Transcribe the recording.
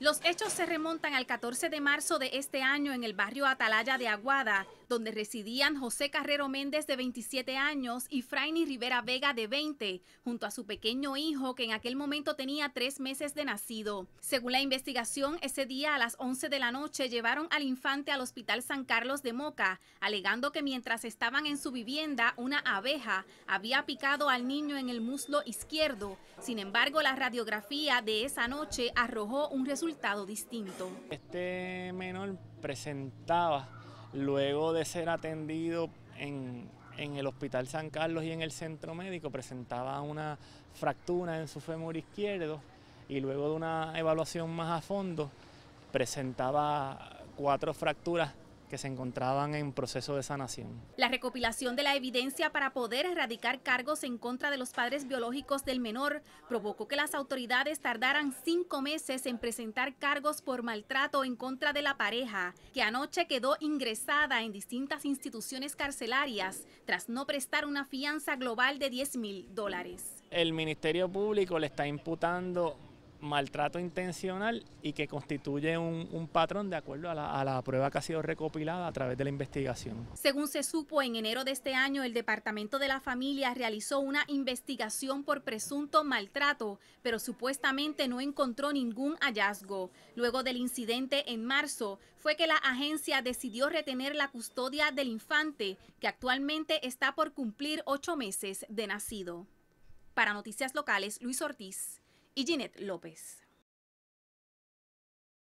Los hechos se remontan al 14 de marzo de este año en el barrio Atalaya de Aguada, donde residían José Carrero Méndez de 27 años y Fraini Rivera Vega de 20, junto a su pequeño hijo que en aquel momento tenía tres meses de nacido. Según la investigación, ese día a las 11 de la noche llevaron al infante al Hospital San Carlos de Moca, alegando que mientras estaban en su vivienda, una abeja había picado al niño en el muslo izquierdo. Sin embargo, la radiografía de esa noche arrojó un resultado distinto. Este menor presentaba, luego de ser atendido en, en el Hospital San Carlos y en el centro médico, presentaba una fractura en su fémur izquierdo y luego de una evaluación más a fondo presentaba cuatro fracturas que se encontraban en proceso de sanación. La recopilación de la evidencia para poder erradicar cargos en contra de los padres biológicos del menor provocó que las autoridades tardaran cinco meses en presentar cargos por maltrato en contra de la pareja, que anoche quedó ingresada en distintas instituciones carcelarias tras no prestar una fianza global de 10 mil dólares. El Ministerio Público le está imputando maltrato intencional y que constituye un, patrón de acuerdo a la, prueba que ha sido recopilada a través de la investigación. Según se supo, en enero de este año el Departamento de la Familia realizó una investigación por presunto maltrato, pero supuestamente no encontró ningún hallazgo. Luego del incidente en marzo, fue que la agencia decidió retener la custodia del infante, que actualmente está por cumplir ocho meses de nacido. Para Noticias Locales, Luis Ortiz y Ginette López.